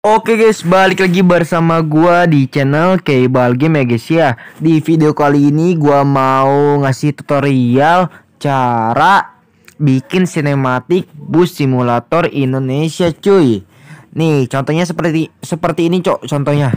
Oke guys, balik lagi bersama gua di channel Kebal Game ya guys ya. Di video kali ini gua mau ngasih tutorial cara bikin sinematik bus simulator Indonesia cuy. Nih, contohnya seperti seperti ini, Cok, contohnya.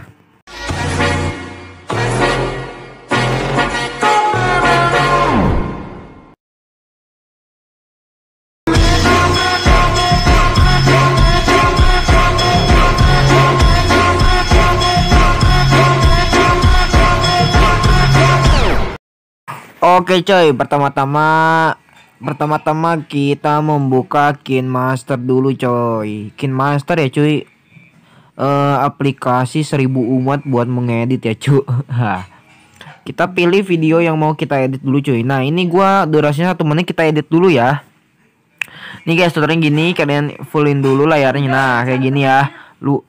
Oke coy, pertama-tama pertama-tama kita membuka Kin Master dulu coy. Kin Master ya cuy. Uh, aplikasi seribu umat buat mengedit ya cuy. kita pilih video yang mau kita edit dulu cuy. Nah, ini gua durasinya satu menit kita edit dulu ya. Nih guys, tutorial gini, kalian fullin dulu layarnya. Nah, kayak gini ya. Lu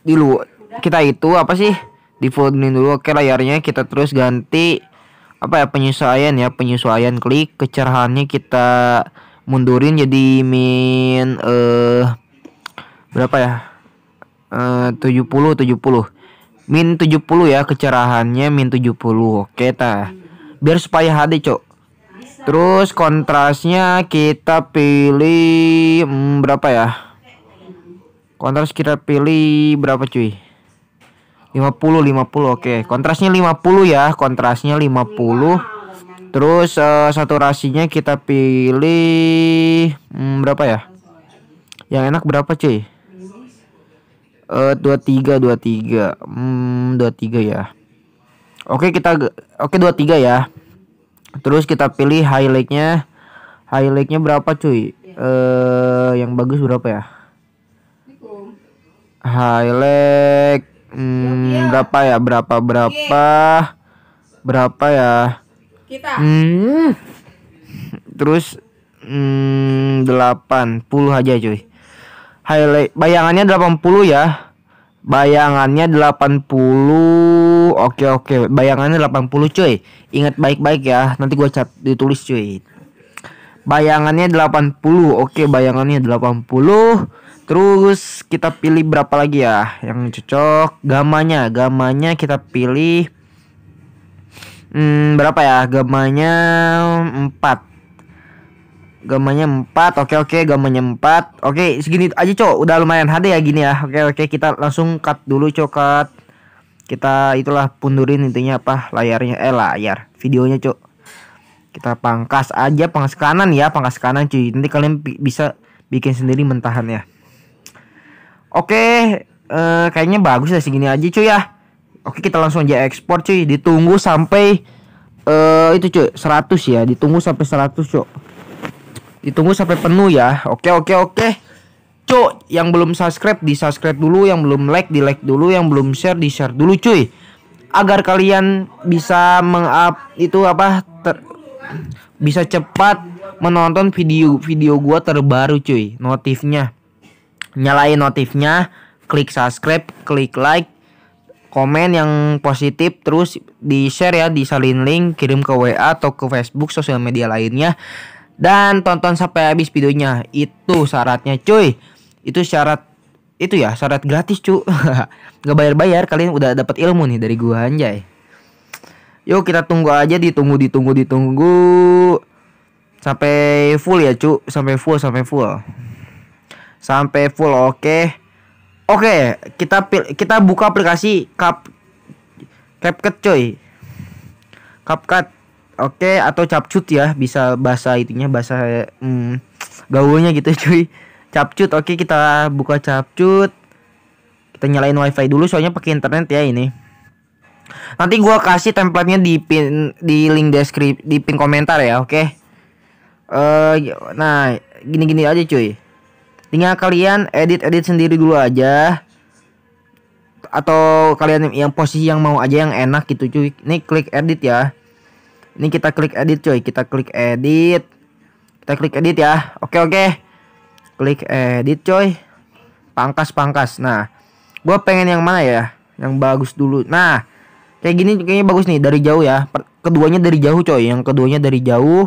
di lu kita itu apa sih? Di fullin dulu oke layarnya kita terus ganti apa ya penyesuaian ya penyesuaian klik kecerahannya kita mundurin jadi min eh berapa ya eh 70 70 min 70 ya kecerahannya min 70 oke ta biar supaya HD cok terus kontrasnya kita pilih hmm, berapa ya kontras kita pilih berapa cuy 50 50 oke okay. kontrasnya 50 ya kontrasnya 50 terus uh, saturasinya kita pilih hmm, berapa ya yang enak berapa cuy uh, 23 23 hmm, 23 ya oke okay, kita oke okay, 23 ya terus kita pilih highlightnya highlightnya berapa cuy eh uh, yang bagus berapa ya highlight berapa ya? Berapa berapa? Berapa ya? Kita. Hmm. Terus hmm, puluh aja cuy. Highlight bayangannya delapan puluh ya. Bayangannya 80. Oke oke, bayangannya 80 cuy. Ingat baik-baik ya. Nanti gue cat ditulis cuy. Bayangannya 80. Oke, bayangannya 80. Terus kita pilih berapa lagi ya yang cocok? Gamanya, gamanya kita pilih hmm, berapa ya? Gamanya empat. Gamanya empat. Oke oke, gamanya empat. Oke, segini aja, Cok. Udah lumayan HD ya gini ya. Oke oke, kita langsung cut dulu, Cok. Cut. Kita itulah pundurin intinya apa? Layarnya eh layar, videonya, Cok. Kita pangkas aja pangkas kanan ya, pangkas kanan cuy. Nanti kalian bisa bikin sendiri mentahan ya. Oke, uh, kayaknya bagus lah ya, segini aja cuy ya. Oke, kita langsung aja ekspor cuy. Ditunggu sampai uh, itu cuy, 100 ya. Ditunggu sampai 100 cuy. Ditunggu sampai penuh ya. Oke, oke, oke. Cuy, yang belum subscribe di subscribe dulu, yang belum like di like dulu, yang belum share di share dulu cuy. Agar kalian bisa mengap itu apa ter bisa cepat menonton video-video gua terbaru cuy, notifnya nyalain notifnya, klik subscribe, klik like, komen yang positif terus di share ya, disalin link, kirim ke WA atau ke Facebook sosial media lainnya dan tonton sampai habis videonya. Itu syaratnya, cuy. Itu syarat itu ya syarat gratis cu nggak bayar-bayar kalian udah dapat ilmu nih dari gua anjay yuk kita tunggu aja ditunggu ditunggu ditunggu sampai full ya cu sampai full sampai full sampai full oke okay. oke okay, kita kita buka aplikasi cap CapCut coy CapCut oke okay, atau capcut ya bisa bahasa itunya bahasa hmm, gaulnya gitu cuy capcut oke okay, kita buka capcut kita nyalain wifi dulu soalnya pakai internet ya ini nanti gua kasih templatenya di pin di link deskripsi di pin komentar ya oke okay? uh, eh, nah gini-gini aja cuy tinggal kalian edit-edit sendiri dulu aja atau kalian yang posisi yang mau aja yang enak gitu cuy ini klik edit ya ini kita klik edit cuy kita klik edit kita klik edit ya oke oke klik edit coy pangkas pangkas nah gua pengen yang mana ya yang bagus dulu nah kayak gini kayaknya bagus nih dari jauh ya keduanya dari jauh coy yang keduanya dari jauh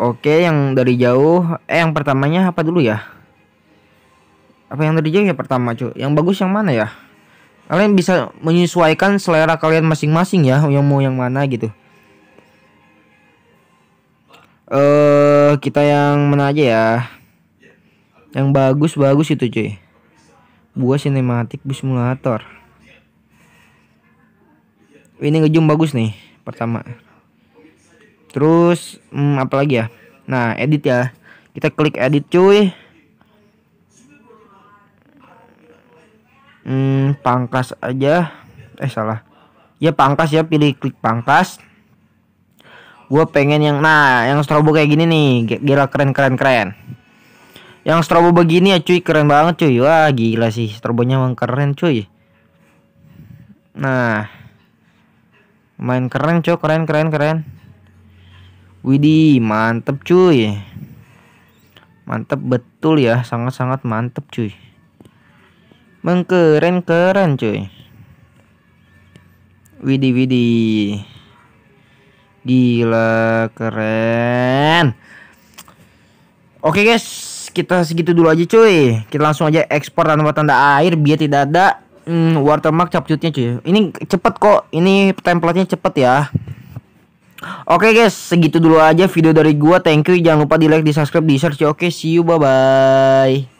Oke, yang dari jauh. Eh, yang pertamanya apa dulu ya? Apa yang dari jauh ya pertama, cuy? Yang bagus yang mana ya? Kalian bisa menyesuaikan selera kalian masing-masing ya, yang mau yang mana gitu. Eh, uh, kita yang mana aja ya? Yang bagus-bagus itu, cuy. Buah sinematik bus simulator. Ini ngejum bagus nih, pertama terus hmm, apa lagi ya nah edit ya kita klik edit cuy hmm, pangkas aja eh salah ya pangkas ya pilih klik pangkas Gua pengen yang nah yang strobo kayak gini nih gila keren keren keren yang strobo begini ya cuy keren banget cuy wah gila sih strobonya emang keren cuy nah main keren cuy keren keren keren Widih, mantep cuy. Mantep betul ya, sangat-sangat mantep cuy. Mengkeren-keren cuy. Widih, widih. Gila, keren. Oke guys, kita segitu dulu aja cuy. Kita langsung aja ekspor tanpa tanda air biar tidak ada hmm, watermark capcutnya cuy. Ini cepet kok, ini templatenya cepet ya. Oke okay guys, segitu dulu aja video dari gua. Thank you. Jangan lupa di like, di subscribe, di share. Oke, okay, see you. Bye bye.